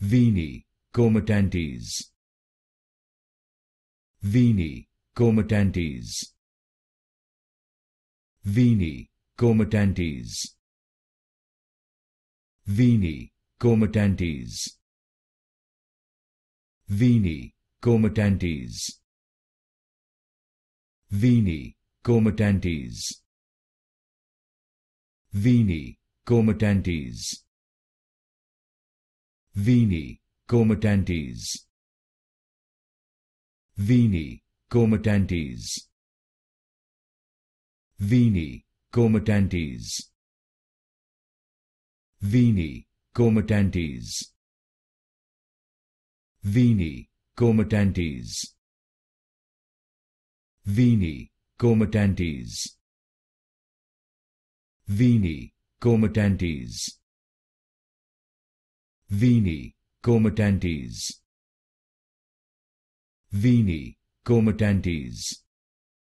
Veni comitantes. Veni comitantes. Veni comitantes. Veni comitantes. Veni comitantes. Veni comitantes. Veni comitantes. Vini comitantes. Vini comitantes. Vini comitantes. Vini comitantes. Vini comitantes. Vini comitantes. Veni comitantes. Veni comitantes. Veni comitantes.